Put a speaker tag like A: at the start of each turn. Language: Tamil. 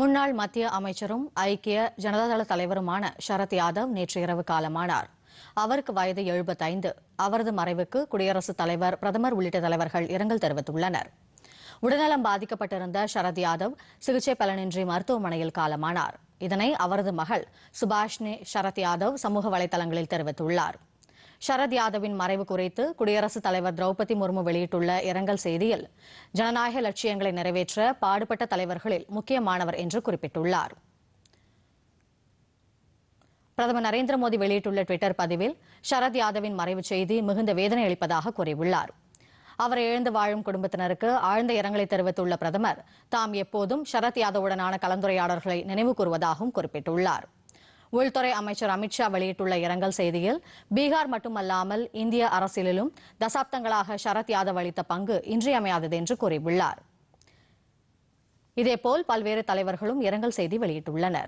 A: முன்னாள் மத்திய அமைச்சரும் ஐக்கிய ஜனதாதள தலைவருமான சரத் யாதவ் நேற்று இரவு காலமானார் அவருக்கு வயது எழுபத்தைந்து அவரது மறைவுக்கு குடியரசுத் தலைவர் பிரதமர் உள்ளிட்ட தலைவர்கள் இரங்கல் தெரிவித்துள்ளனர் உடல்நலம் பாதிக்கப்பட்டிருந்த சரத் யாதவ் சிகிச்சை பலனின்றி மருத்துவமனையில் காலமானார் இதனை அவரது மகள் சுபாஷ்னி சரத் யாதவ் சமூக வலைதளங்களில் தெரிவித்துள்ளாா் ஷரத் யாதவின் மறைவு குறித்து குடியரசுத் தலைவர் திரௌபதி முர்மு வெளியிட்டுள்ள இரங்கல் செய்தியில் ஜனநாயக லட்சியங்களை நிறைவேற்ற பாடுபட்ட தலைவர்களில் முக்கியமானவர் என்று குறிப்பிட்டுள்ளார் பிரதமர் நரேந்திர மோடி வெளியிட்டுள்ள டுவிட்டர் பதிவில் ஷரத் யாதவின் மறைவு செய்தி மிகுந்த வேதனை அளிப்பதாக கூறியுள்ளார் அவரை எழுந்து வாழும் குடும்பத்தினருக்கு ஆழ்ந்த இரங்கலை தெரிவித்துள்ள பிரதமர் தாம் எப்போதும் ஷரத் யாதவுடனான கலந்துரையாடல்களை நினைவு கூறுவதாகவும் குறிப்பிட்டுள்ளாா் உள்துறை அமைச்சர் அமித்ஷா வெளியிட்டுள்ள இரங்கல் செய்தியில் பீகார் மட்டுமல்லாமல் இந்திய அரசியலிலும் தசாப்தங்களாக சரத் யாதவ் அளித்த பங்கு இன்றியமையாதது என்று கூறியுள்ளார் இதேபோல் பல்வேறு தலைவர்களும் இரங்கல் செய்தி வெளியிட்டுள்ளனா்